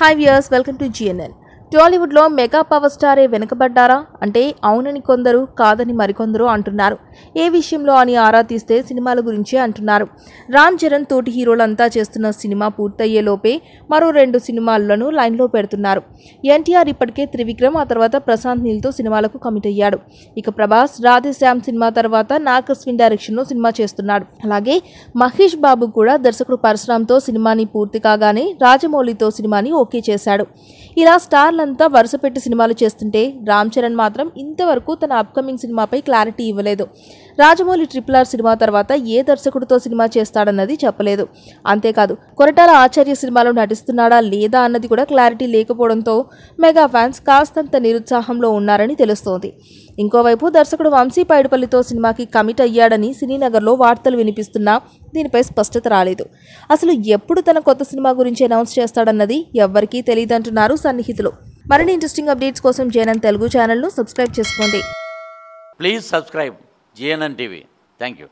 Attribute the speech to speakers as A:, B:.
A: Hi viewers, welcome to GNN. టాలీవుడ్లో mega power స్టారే వెనుకబడ్డారా అంటే అవునని కొందరు కాదని మరికొందరు అంటున్నారు ఏ విషయంలో అని ఆరా తీస్తే సినిమాల గురించి అంటున్నారు రామ్ చరణ్ తోటి హీరోలంతా చేస్తున్న సినిమా పూర్తయ్యే లోపే మరో రెండు సినిమాలను లైన్లో పెడుతున్నారు ఎన్టీఆర్ ఇప్పటికే త్రివిక్రమ్ ఆ తర్వాత ప్రశాంత్ నీల్తో సినిమాలకు కమిట్ అయ్యాడు ఇక ప్రభాస్ రాధే శ్యామ్ సినిమా తర్వాత నాగస్విన్ డైరెక్షన్లో సినిమా చేస్తున్నాడు అలాగే మహేష్ బాబు కూడా దర్శకుడు పరశురామ్తో సినిమాని పూర్తి కాగానే రాజమౌళితో సినిమాని ఓకే చేశాడు ఇలా స్టార్ వాళ్ళంతా వరుస పెట్టి సినిమాలు చేస్తుంటే రామ్ చరణ్ మాత్రం ఇంతవరకు తన అప్కమింగ్ సినిమాపై క్లారిటీ ఇవ్వలేదు రాజమౌళి ట్రిపుల్ ఆర్ సినిమా తర్వాత ఏ దర్శకుడితో సినిమా చేస్తాడన్నది చెప్పలేదు అంతేకాదు కొరటాల ఆచార్య సినిమాలో నటిస్తున్నాడా లేదా అన్నది కూడా క్లారిటీ లేకపోవడంతో మెగా ఫ్యాన్స్ కాస్తంత నిరుత్సాహంలో ఉన్నారని తెలుస్తోంది ఇంకోవైపు దర్శకుడు వంశీ పైడిపల్లితో సినిమాకి కమిట్ అయ్యాడని సినీనగర్లో వార్తలు వినిపిస్తున్నా దీనిపై స్పష్టత రాలేదు అసలు ఎప్పుడు తన కొత్త సినిమా గురించి అనౌన్స్ చేస్తాడన్నది ఎవ్వరికీ తెలియదంటున్నారు సన్నిహితులు మరిన్ని ఇంట్రెస్టింగ్ అప్డేట్స్ కోసం జేఎన్ఎన్ తెలుగు ఛానల్ను సబ్స్క్రైబ్ చేసుకోండి
B: please subscribe JNN TV thank you